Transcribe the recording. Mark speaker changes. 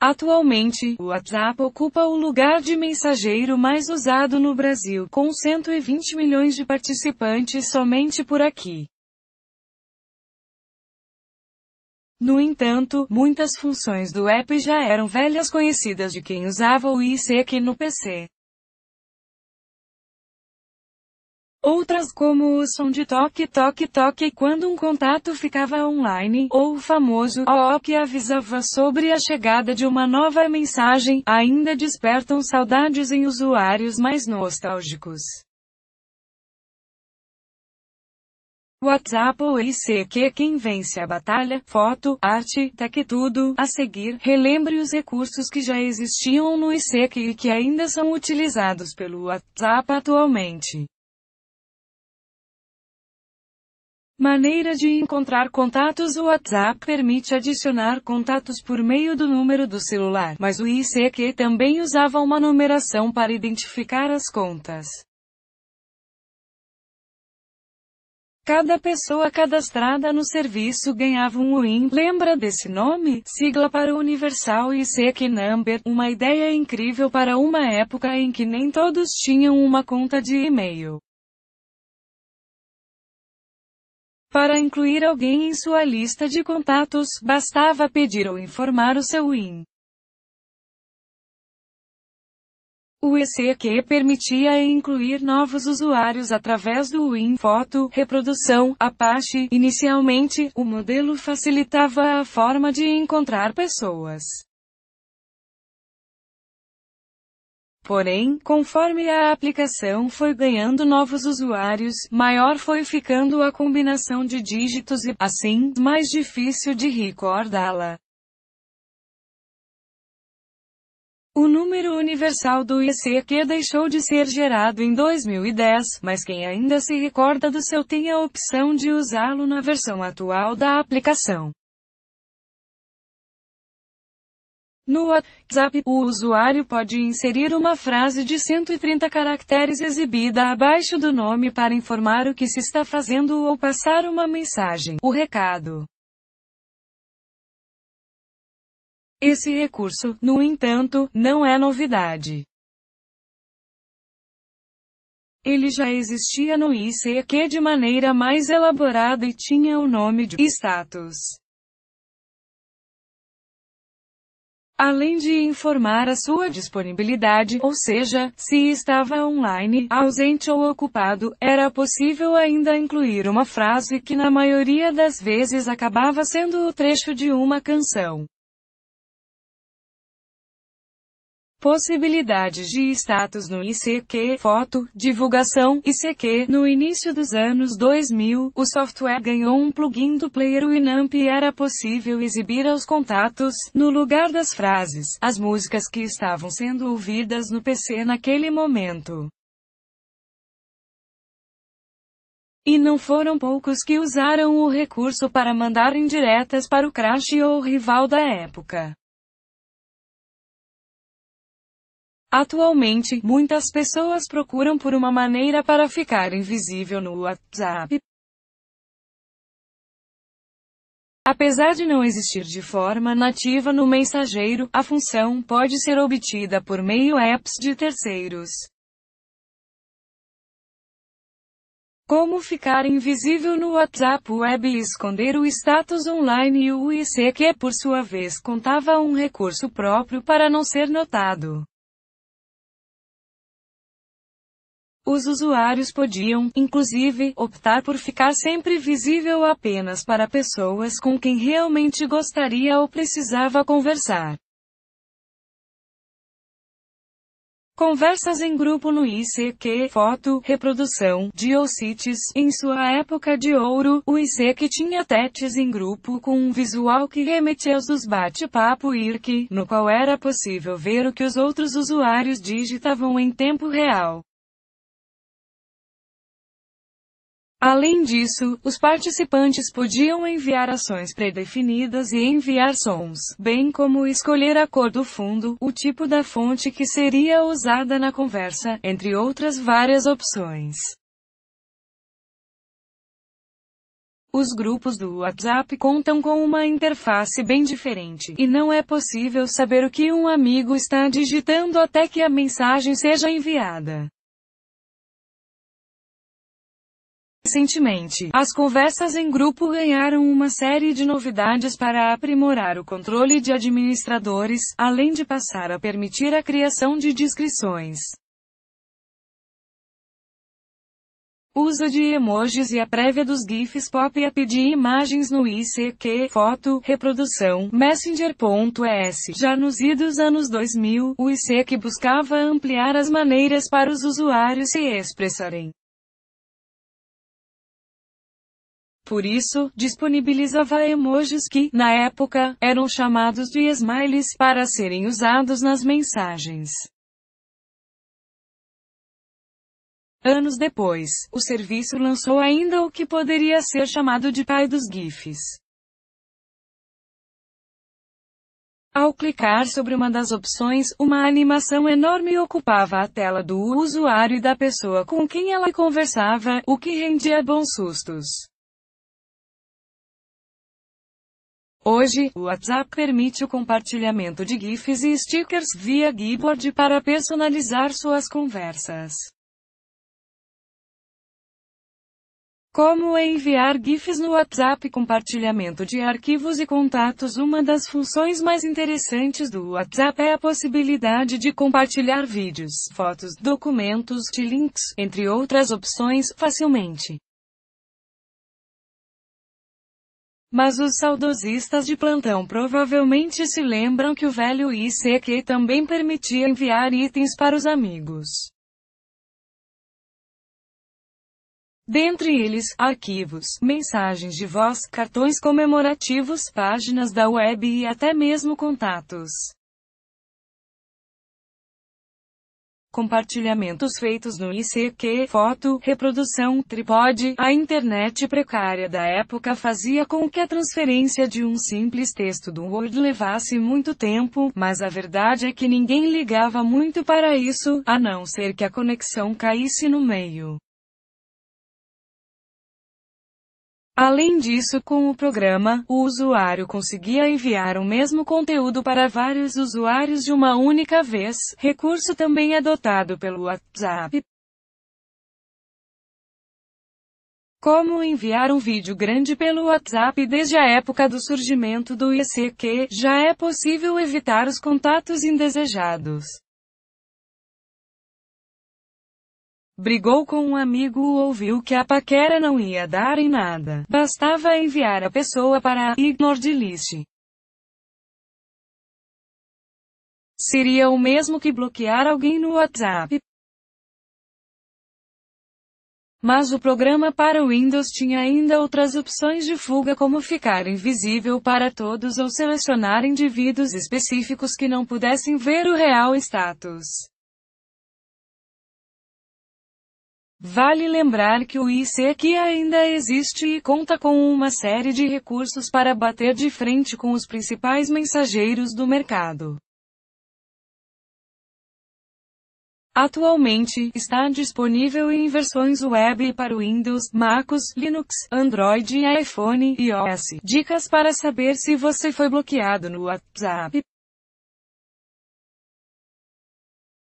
Speaker 1: Atualmente, o WhatsApp ocupa o lugar de mensageiro mais usado no Brasil, com 120 milhões de participantes somente por aqui. No entanto, muitas funções do app já eram velhas conhecidas de quem usava o ICQ no PC. Outras como o som de toque toque toque quando um contato ficava online, ou o famoso "oh" que avisava sobre a chegada de uma nova mensagem, ainda despertam saudades em usuários mais nostálgicos. WhatsApp ou ICQ quem vence a batalha, foto, arte, tech tudo, a seguir, relembre os recursos que já existiam no ICQ e que ainda são utilizados pelo WhatsApp atualmente. Maneira de encontrar contatos O WhatsApp permite adicionar contatos por meio do número do celular, mas o ICQ também usava uma numeração para identificar as contas. Cada pessoa cadastrada no serviço ganhava um UIN. Lembra desse nome? Sigla para Universal ICQ Number, uma ideia incrível para uma época em que nem todos tinham uma conta de e-mail. Para incluir alguém em sua lista de contatos, bastava pedir ou informar o seu IN. O ECQ permitia incluir novos usuários através do Foto, reprodução, Apache. Inicialmente, o modelo facilitava a forma de encontrar pessoas. Porém, conforme a aplicação foi ganhando novos usuários, maior foi ficando a combinação de dígitos e, assim, mais difícil de recordá-la. O número universal do ICQ deixou de ser gerado em 2010, mas quem ainda se recorda do seu tem a opção de usá-lo na versão atual da aplicação. No WhatsApp, o usuário pode inserir uma frase de 130 caracteres exibida abaixo do nome para informar o que se está fazendo ou passar uma mensagem, o recado. Esse recurso, no entanto, não é novidade. Ele já existia no ICQ de maneira mais elaborada e tinha o nome de status. além de informar a sua disponibilidade, ou seja, se estava online, ausente ou ocupado, era possível ainda incluir uma frase que na maioria das vezes acabava sendo o trecho de uma canção. Possibilidades de status no ICQ, foto, divulgação, ICQ. No início dos anos 2000, o software ganhou um plugin do player Winamp e era possível exibir aos contatos, no lugar das frases, as músicas que estavam sendo ouvidas no PC naquele momento. E não foram poucos que usaram o recurso para mandar indiretas para o Crash ou o rival da época. Atualmente, muitas pessoas procuram por uma maneira para ficar invisível no WhatsApp. Apesar de não existir de forma nativa no mensageiro, a função pode ser obtida por meio apps de terceiros. Como ficar invisível no WhatsApp Web e esconder o status online e o IC que, por sua vez, contava um recurso próprio para não ser notado. Os usuários podiam, inclusive, optar por ficar sempre visível apenas para pessoas com quem realmente gostaria ou precisava conversar. Conversas em grupo no ICQ, foto, reprodução, de em sua época de ouro, o ICQ tinha tetes em grupo com um visual que remetia aos dos bate-papo IRC, no qual era possível ver o que os outros usuários digitavam em tempo real. Além disso, os participantes podiam enviar ações predefinidas e enviar sons, bem como escolher a cor do fundo, o tipo da fonte que seria usada na conversa, entre outras várias opções. Os grupos do WhatsApp contam com uma interface bem diferente, e não é possível saber o que um amigo está digitando até que a mensagem seja enviada. Recentemente, as conversas em grupo ganharam uma série de novidades para aprimorar o controle de administradores, além de passar a permitir a criação de descrições. uso de emojis e a prévia dos GIFs pop-up de imagens no ICQ, foto, reprodução, messenger.es. Já nos idos anos 2000, o ICQ buscava ampliar as maneiras para os usuários se expressarem. Por isso, disponibilizava emojis que, na época, eram chamados de smiles, para serem usados nas mensagens. Anos depois, o serviço lançou ainda o que poderia ser chamado de pai dos GIFs. Ao clicar sobre uma das opções, uma animação enorme ocupava a tela do usuário e da pessoa com quem ela conversava, o que rendia bons sustos. Hoje, o WhatsApp permite o compartilhamento de GIFs e stickers via Gipboard para personalizar suas conversas. Como enviar GIFs no WhatsApp Compartilhamento de arquivos e contatos Uma das funções mais interessantes do WhatsApp é a possibilidade de compartilhar vídeos, fotos, documentos links, entre outras opções, facilmente. Mas os saudosistas de plantão provavelmente se lembram que o velho ICQ também permitia enviar itens para os amigos. Dentre eles, arquivos, mensagens de voz, cartões comemorativos, páginas da web e até mesmo contatos. compartilhamentos feitos no ICQ, foto, reprodução, tripode, a internet precária da época fazia com que a transferência de um simples texto do Word levasse muito tempo, mas a verdade é que ninguém ligava muito para isso, a não ser que a conexão caísse no meio. Além disso, com o programa, o usuário conseguia enviar o mesmo conteúdo para vários usuários de uma única vez, recurso também é adotado pelo WhatsApp. Como enviar um vídeo grande pelo WhatsApp desde a época do surgimento do ICQ, já é possível evitar os contatos indesejados. Brigou com um amigo ou ouviu que a paquera não ia dar em nada. Bastava enviar a pessoa para a ignore de list. Seria o mesmo que bloquear alguém no WhatsApp. Mas o programa para o Windows tinha ainda outras opções de fuga como ficar invisível para todos ou selecionar indivíduos específicos que não pudessem ver o real status. Vale lembrar que o ICQ ainda existe e conta com uma série de recursos para bater de frente com os principais mensageiros do mercado. Atualmente, está disponível em versões web para Windows, MacOS, Linux, Android, iPhone e iOS. Dicas para saber se você foi bloqueado no WhatsApp.